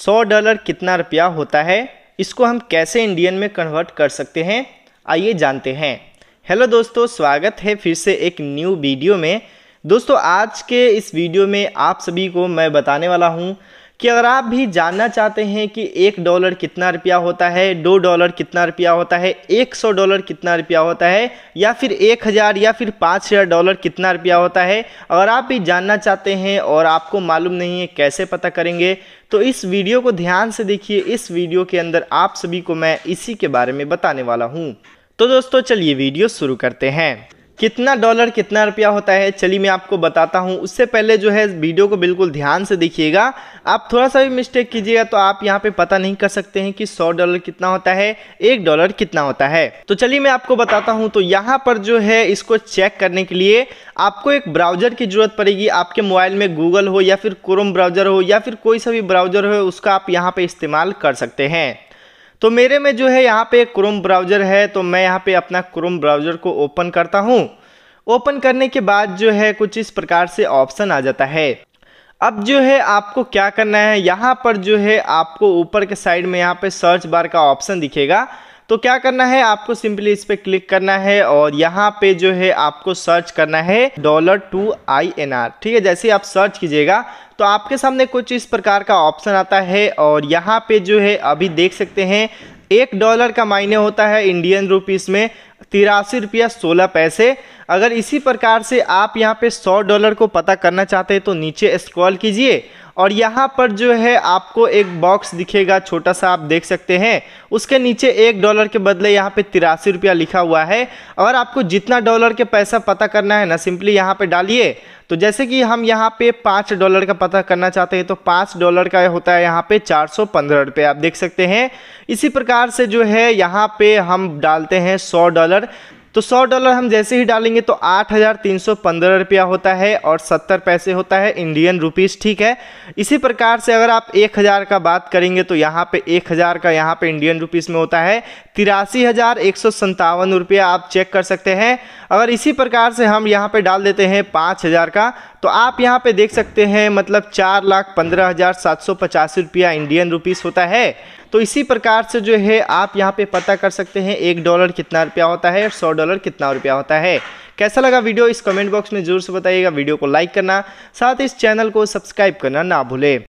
सौ डॉलर कितना रुपया होता है इसको हम कैसे इंडियन में कन्वर्ट कर सकते हैं आइए जानते हैं हेलो दोस्तों स्वागत है फिर से एक न्यू वीडियो में दोस्तों आज के इस वीडियो में आप सभी को मैं बताने वाला हूँ कि अगर आप भी जानना चाहते हैं कि एक डॉलर कितना रुपया होता है दो डॉलर कितना रुपया होता है एक सौ डॉलर कितना रुपया होता है या फिर एक हज़ार या फिर पाँच हज़ार डॉलर कितना रुपया होता है अगर आप भी जानना चाहते हैं और आपको मालूम नहीं है कैसे पता करेंगे तो इस वीडियो को ध्यान से देखिए इस वीडियो के अंदर आप सभी को मैं इसी के बारे में बताने वाला हूँ तो दोस्तों चलिए वीडियो शुरू करते हैं कितना डॉलर कितना रुपया होता है चलिए मैं आपको बताता हूँ उससे पहले जो है वीडियो को बिल्कुल ध्यान से देखिएगा आप थोड़ा सा भी मिस्टेक कीजिएगा तो आप यहाँ पे पता नहीं कर सकते हैं कि सौ डॉलर कितना होता है एक डॉलर कितना होता है तो चलिए मैं आपको बताता हूँ तो यहाँ पर जो है इसको चेक करने के लिए आपको एक ब्राउजर की जरूरत पड़ेगी आपके मोबाइल में गूगल हो या फिर क्रोम ब्राउजर हो या फिर कोई सा भी ब्राउजर हो उसका आप यहाँ पर इस्तेमाल कर सकते हैं तो मेरे में जो है यहाँ पे क्रोम ब्राउज़र है तो मैं यहाँ पे अपना क्रोम ब्राउज़र को ओपन करता हूँ ओपन करने के बाद जो है कुछ इस प्रकार से ऑप्शन आ जाता है अब जो है आपको क्या करना है यहाँ पर जो है आपको ऊपर के साइड में यहाँ पे सर्च बार का ऑप्शन दिखेगा तो क्या करना है आपको सिंपली इस पर क्लिक करना है और यहाँ पे जो है आपको सर्च करना है dollar to I N R ठीक है जैसे आप सर्च कीजिएगा तो आपके सामने कुछ इस प्रकार का ऑप्शन आता है और यहाँ पे जो है अभी देख सकते हैं एक डॉलर का मायने होता है इंडियन रुपीस में तिरासी रुपया सोलह पैसे अगर इसी प्रकार से आप यहाँ पे सौ डॉलर को पता करना चाहते हैं तो नीचे स्क्रॉल कीजिए और यहाँ पर जो है आपको एक बॉक्स दिखेगा छोटा सा आप देख सकते हैं उसके नीचे एक डॉलर के बदले यहाँ पे तिरासी रुपया लिखा हुआ है अगर आपको जितना डॉलर के पैसा पता करना है ना सिंपली यहाँ पे डालिए तो जैसे कि हम यहाँ पे पाँच डॉलर का पता करना चाहते हैं तो पाँच डॉलर का होता है यहाँ पे चार सौ पंद्रह रुपये आप देख सकते हैं इसी प्रकार से जो है यहाँ पे हम डालते हैं सौ डॉलर डॉलर तो 100 डॉलर हम जैसे ही डालेंगे तो आठ हज़ार तीन सौ पंद्रह रुपया होता है और सत्तर पैसे होता है इंडियन रुपीज़ ठीक है इसी प्रकार से अगर आप एक हज़ार का बात करेंगे तो यहाँ पे एक हज़ार का यहाँ पे इंडियन रुपीज़ में होता है तिरासी हज़ार एक सौ संतावन रुपया आप चेक कर सकते हैं अगर इसी प्रकार से हम यहाँ पे डाल देते हैं पाँच का तो आप यहाँ पर देख सकते हैं मतलब चार रुपया इंडियन रुपीज़ होता है तो इसी प्रकार से जो है आप यहाँ पे पता कर सकते हैं एक डॉलर कितना रुपया होता है और सौ डॉलर कितना रुपया होता है कैसा लगा वीडियो इस कमेंट बॉक्स में जरूर से बताइएगा वीडियो को लाइक करना साथ ही इस चैनल को सब्सक्राइब करना ना भूलें